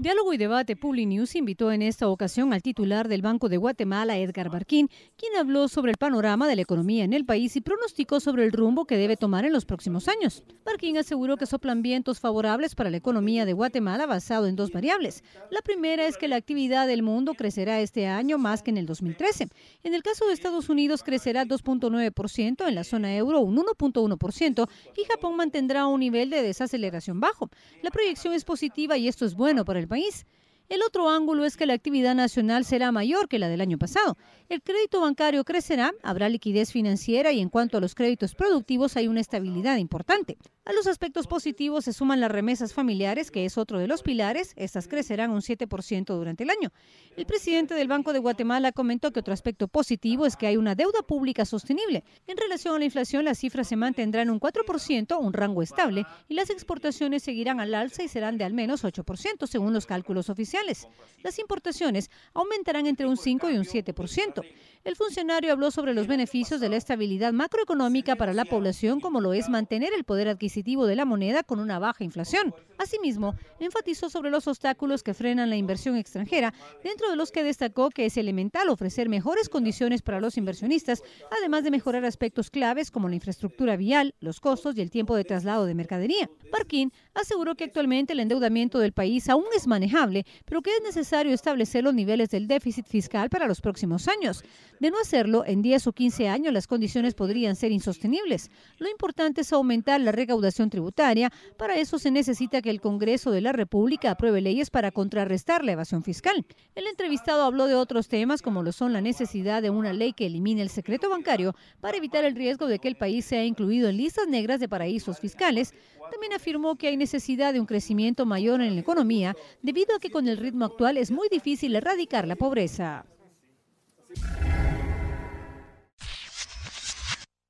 Diálogo y Debate News invitó en esta ocasión al titular del Banco de Guatemala, Edgar Barquín, quien habló sobre el panorama de la economía en el país y pronosticó sobre el rumbo que debe tomar en los próximos años. Barquín aseguró que soplan vientos favorables para la economía de Guatemala basado en dos variables. La primera es que la actividad del mundo crecerá este año más que en el 2013. En el caso de Estados Unidos crecerá 2.9%, en la zona euro un 1.1% y Japón mantendrá un nivel de desaceleración bajo. La proyección es positiva y esto es bueno para el Albaniz El otro ángulo es que la actividad nacional será mayor que la del año pasado. El crédito bancario crecerá, habrá liquidez financiera y en cuanto a los créditos productivos hay una estabilidad importante. A los aspectos positivos se suman las remesas familiares, que es otro de los pilares. Estas crecerán un 7% durante el año. El presidente del Banco de Guatemala comentó que otro aspecto positivo es que hay una deuda pública sostenible. En relación a la inflación, las cifras se mantendrán un 4%, un rango estable, y las exportaciones seguirán al alza y serán de al menos 8%, según los cálculos oficiales. Las importaciones aumentarán entre un 5 y un 7%. El funcionario habló sobre los beneficios de la estabilidad macroeconómica para la población, como lo es mantener el poder adquisitivo de la moneda con una baja inflación. Asimismo, enfatizó sobre los obstáculos que frenan la inversión extranjera, dentro de los que destacó que es elemental ofrecer mejores condiciones para los inversionistas, además de mejorar aspectos claves como la infraestructura vial, los costos y el tiempo de traslado de mercadería. Parkin aseguró que actualmente el endeudamiento del país aún es manejable, pero que es necesario establecer los niveles del déficit fiscal para los próximos años. De no hacerlo, en 10 o 15 años las condiciones podrían ser insostenibles. Lo importante es aumentar la recaudación tributaria. Para eso se necesita que el Congreso de la República apruebe leyes para contrarrestar la evasión fiscal. El entrevistado habló de otros temas como lo son la necesidad de una ley que elimine el secreto bancario para evitar el riesgo de que el país sea incluido en listas negras de paraísos fiscales. También afirmó que hay necesidad de un crecimiento mayor en la economía debido a que con el ritmo actual es muy difícil erradicar la pobreza.